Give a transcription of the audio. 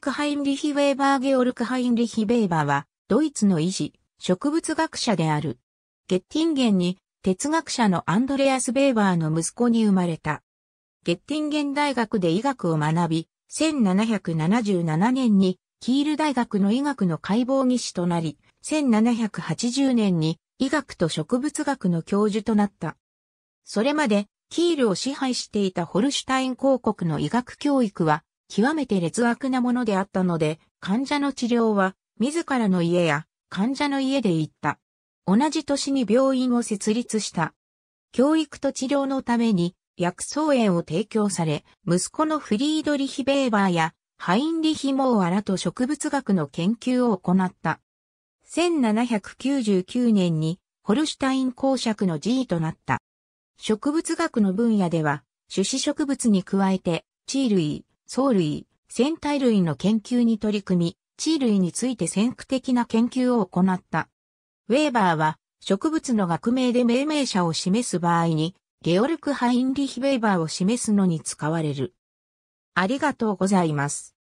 ク・ハインリヒ・ウェーバー・ゲオルク・ハインリヒ・ベーバーは、ドイツの医師、植物学者である。ゲッティンゲンに、哲学者のアンドレアス・ベーバーの息子に生まれた。ゲッティンゲン大学で医学を学び、1777年に、キール大学の医学の解剖技師となり、1780年に医学と植物学の教授となった。それまで、キールを支配していたホルシュタイン公国の医学教育は、極めて劣悪なものであったので、患者の治療は自らの家や患者の家で行った。同じ年に病院を設立した。教育と治療のために薬草園を提供され、息子のフリードリヒ・ベーバーやハインリヒ・モーアラと植物学の研究を行った。1799年にホルシュタイン公爵の辞位となった。植物学の分野では、種子植物に加えて、地衣類、藻類、船体類の研究に取り組み、地類について先駆的な研究を行った。ウェーバーは、植物の学名で命名者を示す場合に、ゲオルク・ハインリヒ・ウェーバーを示すのに使われる。ありがとうございます。